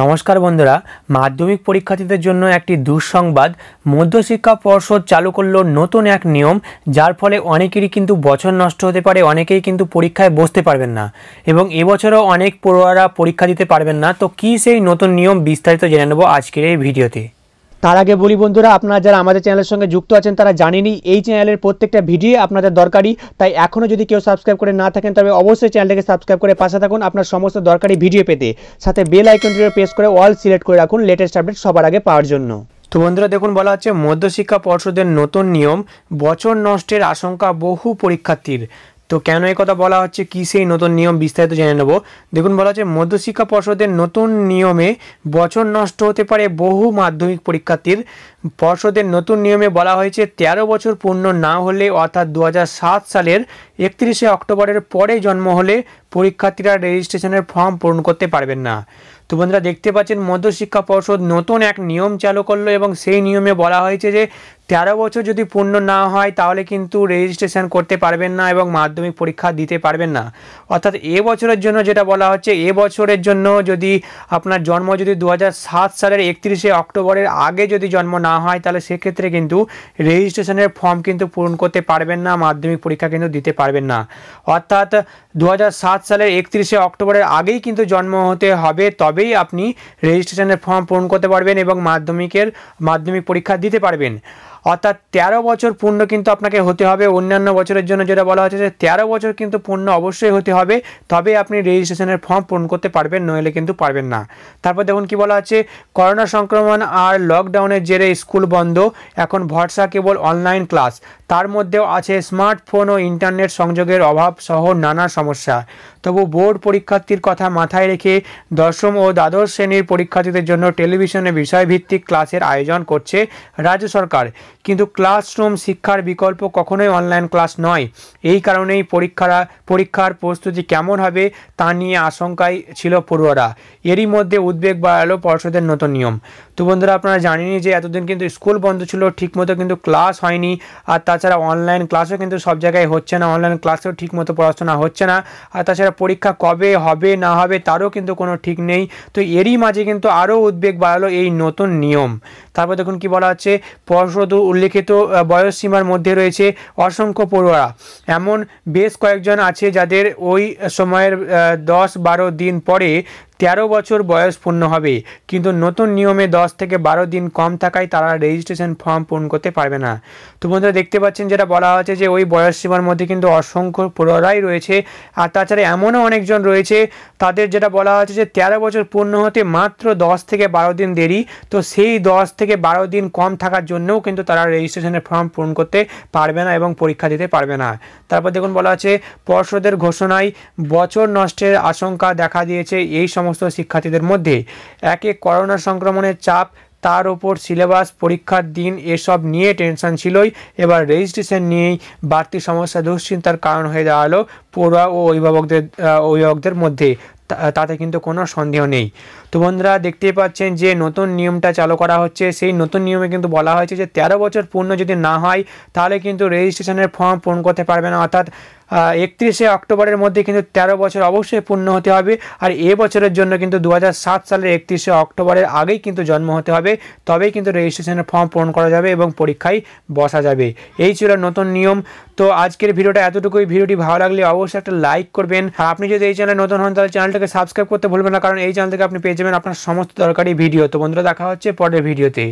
নমস্কার বন্ধুরা মাধ্যমিক পরীক্ষার্থীদের জন্য একটি দুঃসংবাদ মধ্যশিক্ষা পর্ষদ চালু করলো নতুন এক নিয়ম যার ফলে অনেকেরই কিন্তু বছর নষ্ট হতে পারে অনেকেই কিন্তু পরীক্ষায় বসতে পারবেন না এবং এবছরও অনেক পড়ুয়ারা পরীক্ষা দিতে পারবেন না তো কী সেই নতুন নিয়ম বিস্তারিত জেনে নেব আজকের এই ভিডিওতে তার আগে বলি বন্ধুরা আপনারা যারা আমাদের চ্যানেলের সঙ্গে যুক্ত আছেন তারা জানেনি এই চ্যানেলের প্রত্যেকটা ভিডিও আপনাদের দরকারি তাই এখনও যদি কেউ সাবস্ক্রাইব করে না থাকেন তবে অবশ্যই চ্যানেলটাকে সাবস্ক্রাইব করে পাশে থাকুন আপনার সমস্ত দরকারি ভিডিও পেতে সাথে বেল আইকনটি প্রেস করে অল সিলেক্ট করে রাখুন লেটেস্ট আপডেট সবার আগে পাওয়ার জন্য তো বন্ধুরা দেখুন বলা হচ্ছে মধ্যশিক্ষা পর্ষদের নতুন নিয়ম বছর নষ্টের আশঙ্কা বহু পরীক্ষার্থীর তো কেন এই কথা বলা হচ্ছে কি সেই নতুন নিয়ম বিস্তারিত জেনে নেব দেখুন বলা হচ্ছে মধ্যশিক্ষা পর্ষদের নতুন নিয়মে বছর নষ্ট হতে পারে বহু মাধ্যমিক পরীক্ষার্থীর পর্ষদের নতুন নিয়মে বলা হয়েছে ১৩ বছর পূর্ণ না হলে অর্থাৎ দু সালের একত্রিশে অক্টোবরের পরে জন্ম হলে পরীক্ষার্থীরা রেজিস্ট্রেশনের ফর্ম পূরণ করতে পারবেন না তো বন্ধুরা দেখতে পাচ্ছেন মধ্যশিক্ষা পর্ষদ নতুন এক নিয়ম চালু করলো এবং সেই নিয়মে বলা হয়েছে যে তেরো বছর যদি পূর্ণ না হয় তাহলে কিন্তু রেজিস্ট্রেশন করতে পারবেন না এবং মাধ্যমিক পরীক্ষা দিতে পারবেন না অর্থাৎ এ বছরের জন্য যেটা বলা হচ্ছে এ বছরের জন্য যদি আপনার জন্ম যদি দু সালের একত্রিশে অক্টোবরের আগে যদি জন্ম না হয় তাহলে সেক্ষেত্রে কিন্তু রেজিস্ট্রেশনের ফর্ম কিন্তু পূরণ করতে পারবেন না মাধ্যমিক পরীক্ষা কিন্তু দিতে পারবেন না অর্থাৎ দু সালের একত্রিশে অক্টোবরের আগেই কিন্তু জন্ম হতে হবে তবেই আপনি রেজিস্ট্রেশনের ফর্ম পূরণ করতে পারবেন এবং মাধ্যমিকের মাধ্যমিক পরীক্ষা দিতে পারবেন অর্থাৎ তেরো বছর পূর্ণ কিন্তু আপনাকে হতে হবে অন্যান্য বছরের জন্য যেটা বলা হচ্ছে যে তেরো বছর কিন্তু পূর্ণ অবশ্যই হতে হবে তবে আপনি রেজিস্ট্রেশনের ফর্ম পূরণ করতে পারবেন নইলে কিন্তু পারবেন না তারপর দেখুন কি বলা হচ্ছে করোনা সংক্রমণ আর লকডাউনের জেরে স্কুল বন্ধ এখন ভরসা কেবল অনলাইন ক্লাস তার মধ্যেও আছে স্মার্টফোন ও ইন্টারনেট সংযোগের অভাব সহ নানা সমস্যা তবু বোর্ড পরীক্ষার্থীর কথা মাথায় রেখে দশম ও দ্বাদশ শ্রেণীর পরীক্ষার্থীদের জন্য টেলিভিশনে বিষয়ভিত্তিক ক্লাসের আয়োজন করছে রাজ্য সরকার কিন্তু ক্লাসরুম শিক্ষার বিকল্প কখনোই অনলাইন ক্লাস নয় এই কারণেই পরীক্ষারা পরীক্ষার প্রস্তুতি কেমন হবে তা নিয়ে আশঙ্কায় ছিল পড়ুয়ারা এরই মধ্যে উদ্বেগ বাড়ালো পর্ষদের নতুন নিয়ম তো বন্ধুরা আপনারা জানেনি যে এতদিন কিন্তু স্কুল বন্ধ ছিল ঠিকমতো কিন্তু ক্লাস হয়নি আর তাছাড়া অনলাইন ক্লাসও কিন্তু সব জায়গায় হচ্ছে না অনলাইন ক্লাসেও ঠিকমতো পড়াশোনা হচ্ছে না আর তাছাড়া পরীক্ষা কবে হবে না হবে তারও কিন্তু কোনো ঠিক নেই তো এরই মাঝে কিন্তু আরও উদ্বেগ বাড়ালো এই নতুন নিয়ম তারপর দেখুন কি বলা হচ্ছে পর্ষদ উল্লেখিত বয়সসীমার মধ্যে রয়েছে অসংখ্য পড়ুয়ারা এমন বেশ কয়েকজন আছে যাদের ওই সময়ের দশ বারো দিন পরে তেরো বছর বয়স পূর্ণ হবে কিন্তু নতুন নিয়মে দশ থেকে বারো দিন কম থাকায় তারা রেজিস্ট্রেশন ফর্ম পূরণ করতে পারবে না তো বন্ধুরা দেখতে পাচ্ছেন যেটা বলা হয়েছে যে ওই বয়স সীমার মধ্যে কিন্তু অসংখ্য প্ররাই রয়েছে আর তাছাড়া এমনও অনেকজন রয়েছে তাদের যেটা বলা হচ্ছে যে তেরো বছর পূর্ণ হতে মাত্র দশ থেকে বারো দিন দেরি তো সেই দশ থেকে বারো দিন কম থাকার জন্যও কিন্তু তারা রেজিস্ট্রেশনের ফর্ম পূরণ করতে পারবে না এবং পরীক্ষা দিতে পারবে না তারপর দেখুন বলা আছে পর্ষদের ঘোষণায় বছর নষ্টের আশঙ্কা দেখা দিয়েছে এই সময় সমস্ত শিক্ষার্থীদের মধ্যে একে করোনা সংক্রমণের চাপ তার ওপর সিলেবাস পরীক্ষার দিন এসব নিয়ে টেনশন ছিলই এবার রেজিস্ট্রেশন নিয়েই বাড়তি সমস্যা দুশ্চিন্তার কারণ হয়ে দাঁড়ালো পড়ুয়া ও অভিভাবকদের অভিভাবকদের মধ্যে তাতে কিন্তু কোনো সন্দেহ নেই তো বন্ধুরা দেখতেই পাচ্ছেন যে নতুন নিয়মটা চালু করা হচ্ছে সেই নতুন নিয়মে কিন্তু বলা হয়েছে যে তেরো বছর পূর্ণ যদি না হয় তাহলে কিন্তু রেজিস্ট্রেশনের ফর্ম পূরণ করতে পারবে না অর্থাৎ একত্রিশে অক্টোবরের মধ্যে কিন্তু ১৩ বছর অবশ্যই পূর্ণ হতে হবে আর এ বছরের জন্য কিন্তু দু সালের একত্রিশে অক্টোবরের আগেই কিন্তু জন্ম হতে হবে তবেই কিন্তু রেজিস্ট্রেশনের ফর্ম পূরণ করা যাবে এবং পরীক্ষায় বসা যাবে এই ছিল নতুন নিয়ম তো আজকের ভিডিওটা এতটুকুই ভিডিওটি ভালো লাগলে অবশ্যই একটা লাইক করবেন আর আপনি যদি এই চ্যানেলে নতুন হন তাহলে চ্যানেলটা চ্যানেলটাকে সাবস্ক্রাইব করতে ভুলবেন না কারণ এই চ্যানেল থেকে আপনি পেয়ে যাবেন আপনার সমস্ত দরকারি ভিডিও তো বন্ধুরা দেখা হচ্ছে পরের ভিডিওতে